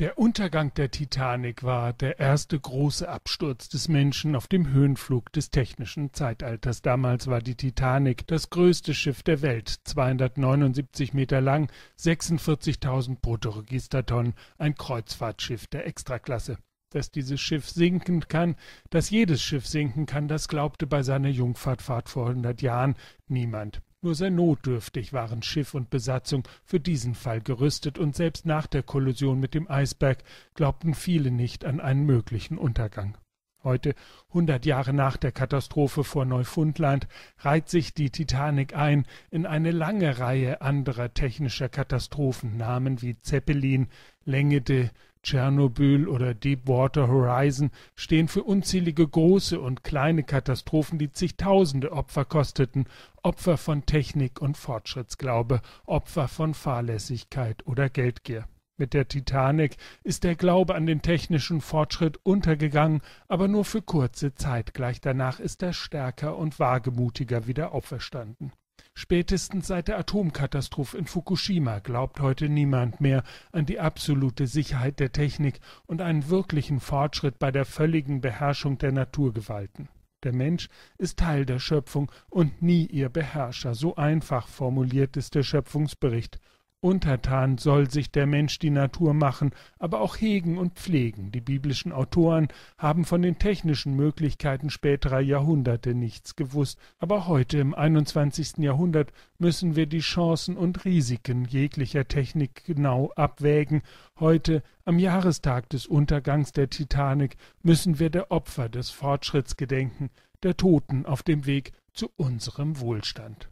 Der Untergang der Titanic war der erste große Absturz des Menschen auf dem Höhenflug des technischen Zeitalters. Damals war die Titanic das größte Schiff der Welt, 279 Meter lang, 46.000 Bruttoregistertonnen, ein Kreuzfahrtschiff der Extraklasse. Dass dieses Schiff sinken kann, dass jedes Schiff sinken kann, das glaubte bei seiner Jungfahrtfahrt vor hundert Jahren niemand. Nur sehr notdürftig waren Schiff und Besatzung für diesen Fall gerüstet, und selbst nach der Kollusion mit dem Eisberg glaubten viele nicht an einen möglichen Untergang. Heute, hundert Jahre nach der Katastrophe vor Neufundland, reiht sich die Titanic ein in eine lange Reihe anderer technischer Katastrophennamen wie Zeppelin, Längede, Tschernobyl oder Deepwater Horizon stehen für unzählige große und kleine Katastrophen, die zigtausende Opfer kosteten, Opfer von Technik und Fortschrittsglaube, Opfer von Fahrlässigkeit oder Geldgier. Mit der Titanic ist der Glaube an den technischen Fortschritt untergegangen, aber nur für kurze Zeit. Gleich danach ist er stärker und wagemutiger wieder auferstanden. Spätestens seit der Atomkatastrophe in Fukushima glaubt heute niemand mehr an die absolute Sicherheit der Technik und einen wirklichen Fortschritt bei der völligen Beherrschung der Naturgewalten. Der Mensch ist Teil der Schöpfung und nie ihr Beherrscher, so einfach formuliert ist der Schöpfungsbericht, Untertan soll sich der Mensch die Natur machen, aber auch hegen und pflegen. Die biblischen Autoren haben von den technischen Möglichkeiten späterer Jahrhunderte nichts gewusst, aber heute im 21. Jahrhundert müssen wir die Chancen und Risiken jeglicher Technik genau abwägen. Heute, am Jahrestag des Untergangs der Titanic, müssen wir der Opfer des Fortschritts gedenken, der Toten auf dem Weg zu unserem Wohlstand.